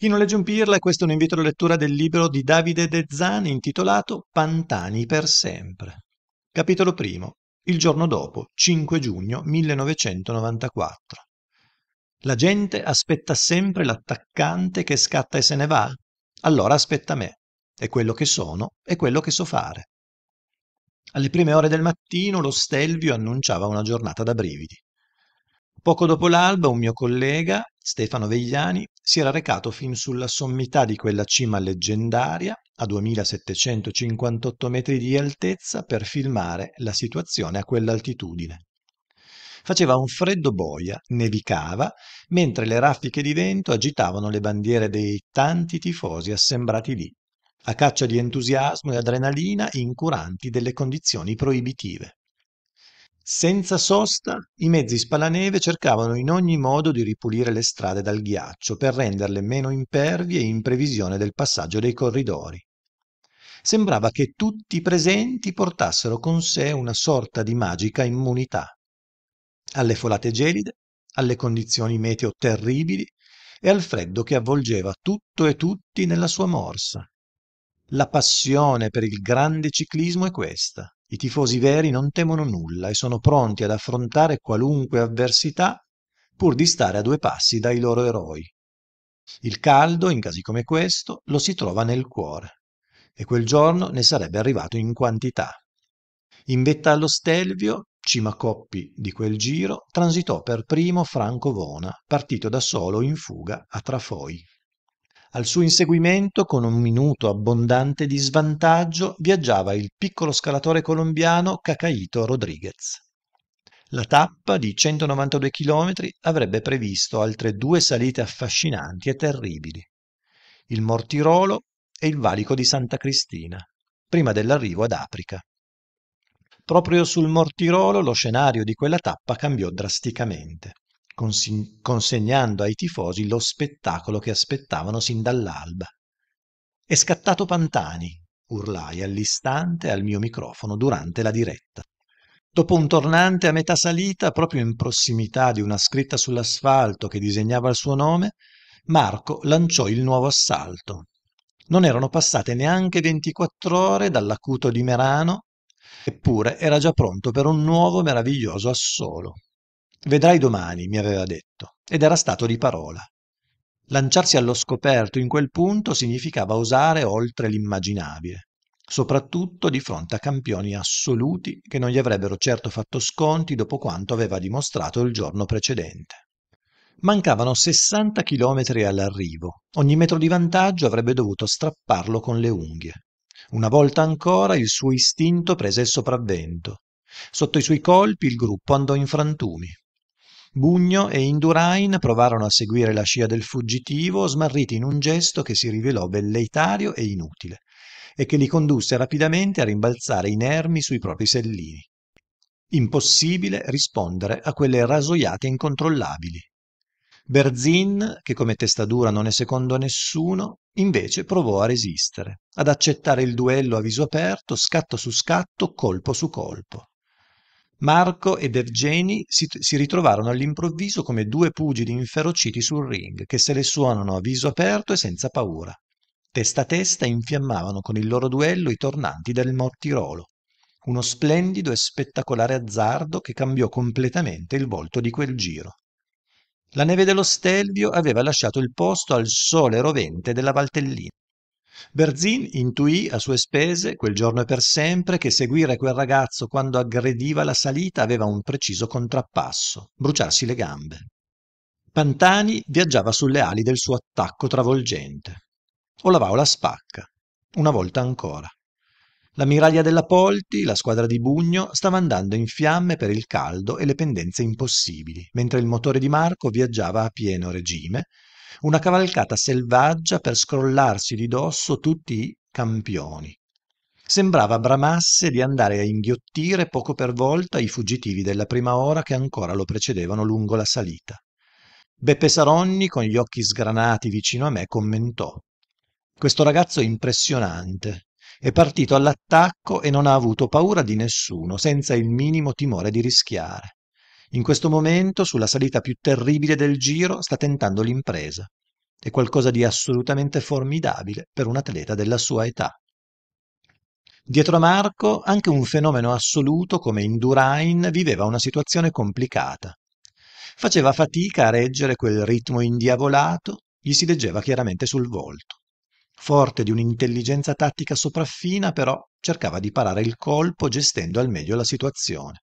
Chi non legge un pirla, questo è un invito alla lettura del libro di Davide De Dezzani intitolato Pantani per sempre. Capitolo primo. Il giorno dopo, 5 giugno 1994. La gente aspetta sempre l'attaccante che scatta e se ne va. Allora aspetta me. È quello che sono, è quello che so fare. Alle prime ore del mattino lo Stelvio annunciava una giornata da brividi. Poco dopo l'alba un mio collega, Stefano Vegliani si era recato fin sulla sommità di quella cima leggendaria, a 2758 metri di altezza, per filmare la situazione a quell'altitudine. Faceva un freddo boia, nevicava, mentre le raffiche di vento agitavano le bandiere dei tanti tifosi assembrati lì, a caccia di entusiasmo e adrenalina incuranti delle condizioni proibitive. Senza sosta, i mezzi spalaneve cercavano in ogni modo di ripulire le strade dal ghiaccio per renderle meno impervie in previsione del passaggio dei corridori. Sembrava che tutti i presenti portassero con sé una sorta di magica immunità. Alle folate gelide, alle condizioni meteo terribili e al freddo che avvolgeva tutto e tutti nella sua morsa. La passione per il grande ciclismo è questa i tifosi veri non temono nulla e sono pronti ad affrontare qualunque avversità pur di stare a due passi dai loro eroi. Il caldo, in casi come questo, lo si trova nel cuore e quel giorno ne sarebbe arrivato in quantità. In vetta allo Stelvio, cima coppi di quel giro, transitò per primo Franco Vona, partito da solo in fuga a Trafoi. Al suo inseguimento, con un minuto abbondante di svantaggio, viaggiava il piccolo scalatore colombiano Cacaito Rodriguez. La tappa di 192 km avrebbe previsto altre due salite affascinanti e terribili, il Mortirolo e il valico di Santa Cristina, prima dell'arrivo ad Aprica. Proprio sul Mortirolo lo scenario di quella tappa cambiò drasticamente consegnando ai tifosi lo spettacolo che aspettavano sin dall'alba. È scattato Pantani, urlai all'istante al mio microfono durante la diretta. Dopo un tornante a metà salita, proprio in prossimità di una scritta sull'asfalto che disegnava il suo nome, Marco lanciò il nuovo assalto. Non erano passate neanche 24 ore dall'acuto di Merano, eppure era già pronto per un nuovo meraviglioso assolo. Vedrai domani, mi aveva detto, ed era stato di parola. Lanciarsi allo scoperto in quel punto significava osare oltre l'immaginabile, soprattutto di fronte a campioni assoluti che non gli avrebbero certo fatto sconti dopo quanto aveva dimostrato il giorno precedente. Mancavano 60 chilometri all'arrivo, ogni metro di vantaggio avrebbe dovuto strapparlo con le unghie. Una volta ancora il suo istinto prese il sopravvento. Sotto i suoi colpi il gruppo andò in frantumi. Bugno e Indurain provarono a seguire la scia del fuggitivo, smarriti in un gesto che si rivelò velleitario e inutile, e che li condusse rapidamente a rimbalzare inermi sui propri sellini. Impossibile rispondere a quelle rasoiate incontrollabili. Berzin, che come testa dura non è secondo a nessuno, invece provò a resistere, ad accettare il duello a viso aperto, scatto su scatto, colpo su colpo. Marco ed Evgeni si, si ritrovarono all'improvviso come due pugili inferociti sul ring che se le suonano a viso aperto e senza paura. Testa a testa infiammavano con il loro duello i tornanti del Mortirolo, uno splendido e spettacolare azzardo che cambiò completamente il volto di quel giro. La neve dello Stelvio aveva lasciato il posto al sole rovente della Valtellina Berzin intuì a sue spese, quel giorno e per sempre, che seguire quel ragazzo quando aggrediva la salita aveva un preciso contrappasso, bruciarsi le gambe. Pantani viaggiava sulle ali del suo attacco travolgente. O la va o la spacca. Una volta ancora. L'ammiraglia della Polti, la squadra di Bugno, stava andando in fiamme per il caldo e le pendenze impossibili, mentre il motore di Marco viaggiava a pieno regime una cavalcata selvaggia per scrollarsi di dosso tutti i campioni. Sembrava bramasse di andare a inghiottire poco per volta i fuggitivi della prima ora che ancora lo precedevano lungo la salita. Beppe Saronni, con gli occhi sgranati vicino a me, commentò questo ragazzo è impressionante. È partito all'attacco e non ha avuto paura di nessuno, senza il minimo timore di rischiare. In questo momento, sulla salita più terribile del giro, sta tentando l'impresa. È qualcosa di assolutamente formidabile per un atleta della sua età. Dietro a Marco, anche un fenomeno assoluto come Indurain viveva una situazione complicata. Faceva fatica a reggere quel ritmo indiavolato, gli si leggeva chiaramente sul volto. Forte di un'intelligenza tattica sopraffina, però, cercava di parare il colpo gestendo al meglio la situazione.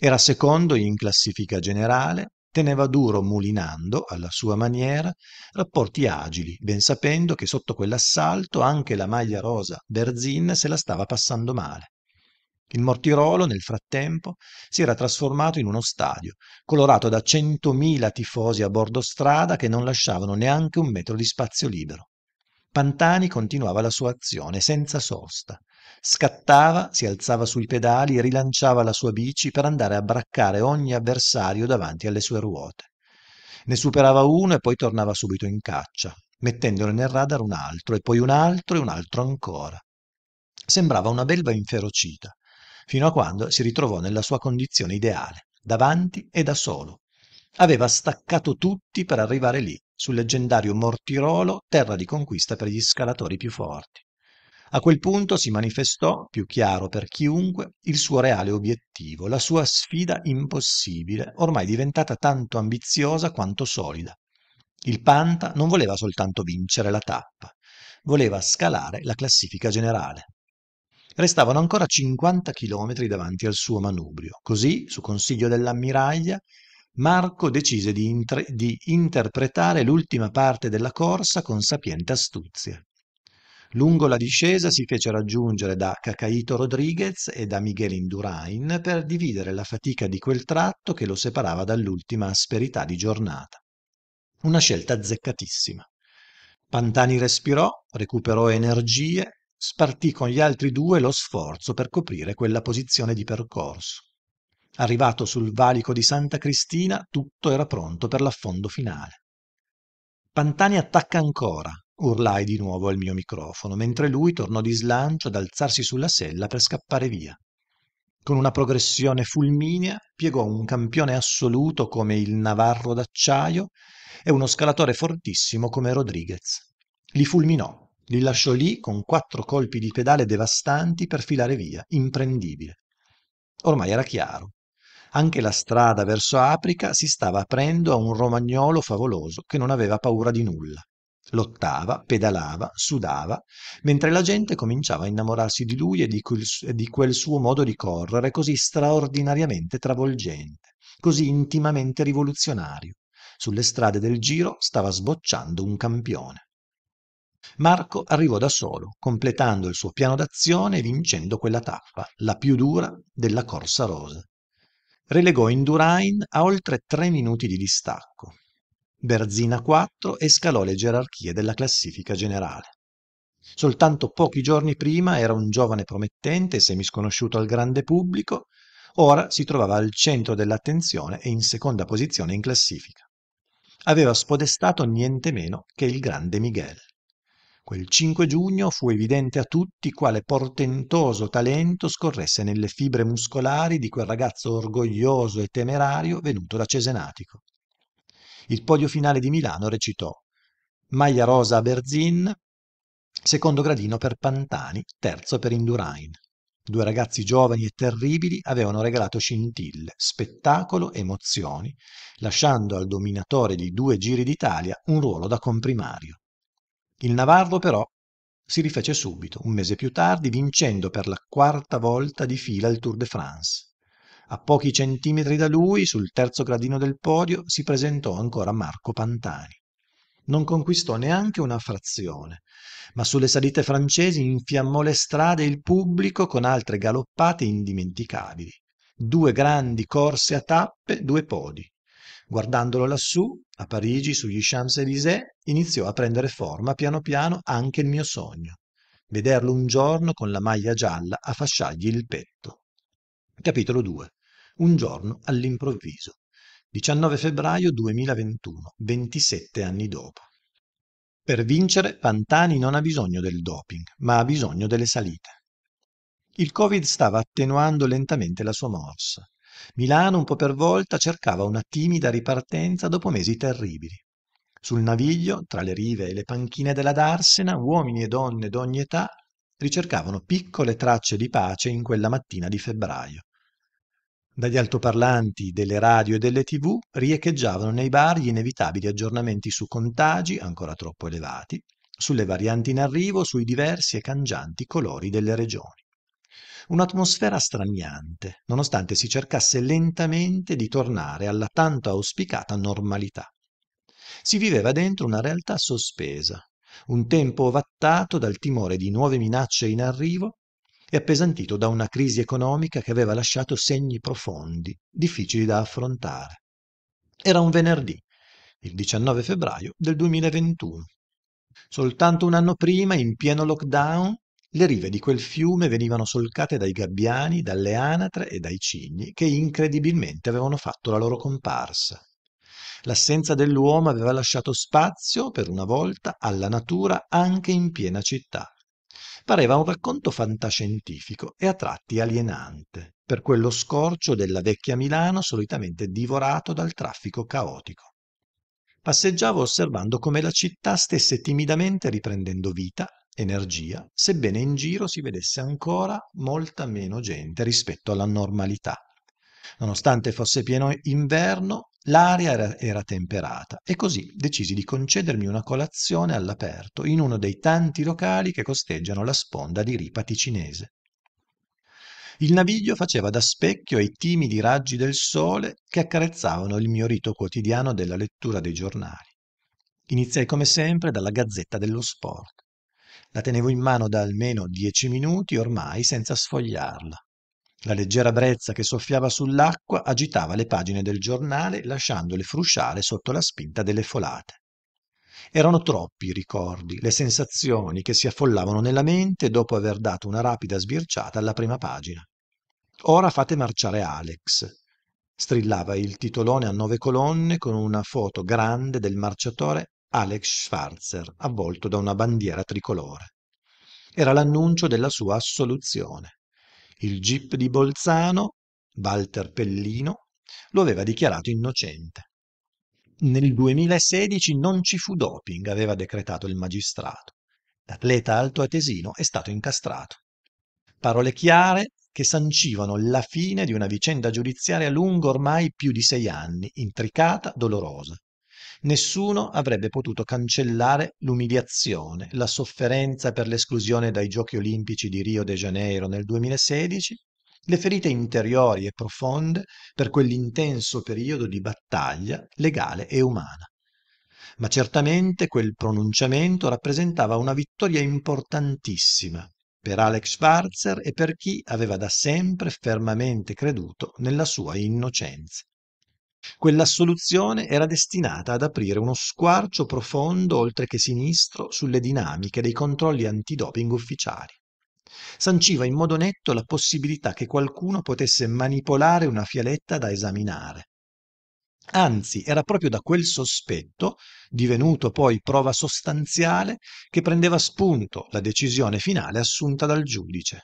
Era secondo in classifica generale, teneva duro mulinando, alla sua maniera, rapporti agili, ben sapendo che sotto quell'assalto anche la maglia rosa Berzin se la stava passando male. Il Mortirolo, nel frattempo, si era trasformato in uno stadio, colorato da centomila tifosi a bordo strada che non lasciavano neanche un metro di spazio libero. Pantani continuava la sua azione senza sosta. Scattava, si alzava sui pedali e rilanciava la sua bici per andare a braccare ogni avversario davanti alle sue ruote. Ne superava uno e poi tornava subito in caccia, mettendone nel radar un altro e poi un altro e un altro ancora. Sembrava una belva inferocita, fino a quando si ritrovò nella sua condizione ideale, davanti e da solo. Aveva staccato tutti per arrivare lì, sul leggendario Mortirolo, terra di conquista per gli scalatori più forti. A quel punto si manifestò, più chiaro per chiunque, il suo reale obiettivo, la sua sfida impossibile, ormai diventata tanto ambiziosa quanto solida. Il Panta non voleva soltanto vincere la tappa, voleva scalare la classifica generale. Restavano ancora 50 chilometri davanti al suo manubrio, così, su consiglio dell'ammiraglia, Marco decise di, inter- di interpretare l'ultima parte della corsa con sapiente astuzia. Lungo la discesa si fece raggiungere da Cacaito Rodriguez e da Miguel Indurain per dividere la fatica di quel tratto che lo separava dall'ultima asperità di giornata. Una scelta azzeccatissima. Pantani respirò, recuperò energie, spartì con gli altri due lo sforzo per coprire quella posizione di percorso. Arrivato sul valico di Santa Cristina, tutto era pronto per l'affondo finale. Pantani attacca ancora, urlai di nuovo al mio microfono, mentre lui tornò di slancio ad alzarsi sulla sella per scappare via. Con una progressione fulminea piegò un campione assoluto come il Navarro d'acciaio e uno scalatore fortissimo come Rodriguez. Li fulminò, li lasciò lì con quattro colpi di pedale devastanti per filare via, imprendibile. Ormai era chiaro. Anche la strada verso Aprica si stava aprendo a un romagnolo favoloso che non aveva paura di nulla. Lottava, pedalava, sudava, mentre la gente cominciava a innamorarsi di lui e di quel, di quel suo modo di correre così straordinariamente travolgente, così intimamente rivoluzionario. Sulle strade del giro stava sbocciando un campione. Marco arrivò da solo, completando il suo piano d'azione e vincendo quella tappa, la più dura della Corsa Rosa. Relegò Indurain a oltre tre minuti di distacco. Berzina IV e scalò le gerarchie della classifica generale. Soltanto pochi giorni prima era un giovane promettente semisconosciuto al grande pubblico, ora si trovava al centro dell'attenzione e in seconda posizione in classifica. Aveva spodestato niente meno che il grande Miguel. Quel 5 giugno fu evidente a tutti quale portentoso talento scorresse nelle fibre muscolari di quel ragazzo orgoglioso e temerario venuto da Cesenatico il podio finale di Milano recitò Maglia rosa a Berzin, secondo gradino per Pantani, terzo per Indurain. Due ragazzi giovani e terribili avevano regalato scintille, spettacolo, emozioni, lasciando al dominatore di due giri d'Italia un ruolo da comprimario. Il Navarro però si rifece subito, un mese più tardi, vincendo per la quarta volta di fila il Tour de France. A pochi centimetri da lui, sul terzo gradino del podio, si presentò ancora Marco Pantani. Non conquistò neanche una frazione, ma sulle salite francesi infiammò le strade e il pubblico con altre galoppate indimenticabili. Due grandi corse a tappe, due podi. Guardandolo lassù, a Parigi, sugli Champs-Élysées, iniziò a prendere forma piano piano anche il mio sogno. Vederlo un giorno con la maglia gialla a fasciargli il petto. Capitolo 2 un giorno all'improvviso. 19 febbraio 2021, 27 anni dopo. Per vincere Pantani non ha bisogno del doping, ma ha bisogno delle salite. Il Covid stava attenuando lentamente la sua morsa. Milano un po' per volta cercava una timida ripartenza dopo mesi terribili. Sul naviglio, tra le rive e le panchine della Darsena, uomini e donne d'ogni età ricercavano piccole tracce di pace in quella mattina di febbraio dagli altoparlanti delle radio e delle tv riecheggiavano nei bar gli inevitabili aggiornamenti su contagi, ancora troppo elevati, sulle varianti in arrivo, sui diversi e cangianti colori delle regioni. Un'atmosfera straniante, nonostante si cercasse lentamente di tornare alla tanto auspicata normalità. Si viveva dentro una realtà sospesa, un tempo ovattato dal timore di nuove minacce in arrivo e appesantito da una crisi economica che aveva lasciato segni profondi, difficili da affrontare. Era un venerdì, il 19 febbraio del 2021. Soltanto un anno prima, in pieno lockdown, le rive di quel fiume venivano solcate dai gabbiani, dalle anatre e dai cigni che incredibilmente avevano fatto la loro comparsa. L'assenza dell'uomo aveva lasciato spazio, per una volta, alla natura anche in piena città pareva un racconto fantascientifico e a tratti alienante, per quello scorcio della vecchia Milano solitamente divorato dal traffico caotico. Passeggiavo osservando come la città stesse timidamente riprendendo vita, energia, sebbene in giro si vedesse ancora molta meno gente rispetto alla normalità. Nonostante fosse pieno inverno, L'aria era, era temperata e così decisi di concedermi una colazione all'aperto in uno dei tanti locali che costeggiano la sponda di Ripa Ticinese. Il naviglio faceva da specchio ai timidi raggi del sole che accarezzavano il mio rito quotidiano della lettura dei giornali. Iniziai come sempre dalla Gazzetta dello Sport. La tenevo in mano da almeno dieci minuti ormai senza sfogliarla. La leggera brezza che soffiava sull'acqua agitava le pagine del giornale lasciandole frusciare sotto la spinta delle folate. Erano troppi i ricordi, le sensazioni che si affollavano nella mente dopo aver dato una rapida sbirciata alla prima pagina. Ora fate marciare Alex. Strillava il titolone a nove colonne con una foto grande del marciatore Alex Schwarzer avvolto da una bandiera tricolore. Era l'annuncio della sua assoluzione. Il GIP di Bolzano, Walter Pellino, lo aveva dichiarato innocente. Nel 2016 non ci fu doping, aveva decretato il magistrato. L'atleta altoatesino è stato incastrato. Parole chiare che sancivano la fine di una vicenda giudiziaria lunga ormai più di sei anni, intricata, dolorosa. Nessuno avrebbe potuto cancellare l'umiliazione, la sofferenza per l'esclusione dai Giochi olimpici di Rio de Janeiro nel 2016, le ferite interiori e profonde per quell'intenso periodo di battaglia legale e umana. Ma certamente quel pronunciamento rappresentava una vittoria importantissima per Alex Schwarzer e per chi aveva da sempre fermamente creduto nella sua innocenza. Quell'assoluzione era destinata ad aprire uno squarcio profondo oltre che sinistro sulle dinamiche dei controlli antidoping ufficiali. Sanciva in modo netto la possibilità che qualcuno potesse manipolare una fialetta da esaminare. Anzi, era proprio da quel sospetto, divenuto poi prova sostanziale, che prendeva spunto la decisione finale assunta dal giudice.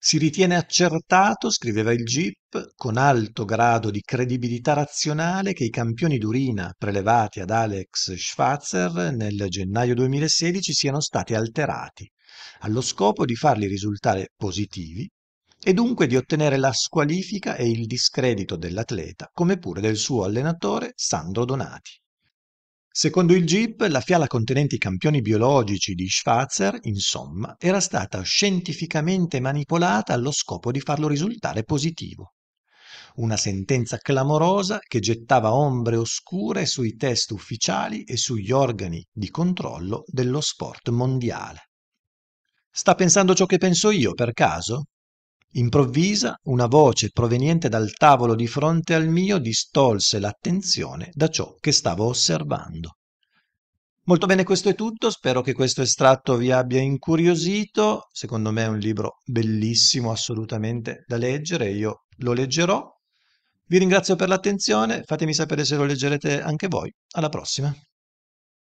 Si ritiene accertato, scriveva il GIP, con alto grado di credibilità razionale che i campioni d'urina prelevati ad Alex Schwarzer nel gennaio 2016 siano stati alterati, allo scopo di farli risultare positivi e dunque di ottenere la squalifica e il discredito dell'atleta, come pure del suo allenatore Sandro Donati. Secondo il GIP, la fiala contenente i campioni biologici di Schwarzer, insomma, era stata scientificamente manipolata allo scopo di farlo risultare positivo. Una sentenza clamorosa che gettava ombre oscure sui test ufficiali e sugli organi di controllo dello sport mondiale. Sta pensando ciò che penso io, per caso? Improvvisa una voce proveniente dal tavolo di fronte al mio distolse l'attenzione da ciò che stavo osservando. Molto bene, questo è tutto, spero che questo estratto vi abbia incuriosito, secondo me è un libro bellissimo assolutamente da leggere, io lo leggerò. Vi ringrazio per l'attenzione, fatemi sapere se lo leggerete anche voi, alla prossima.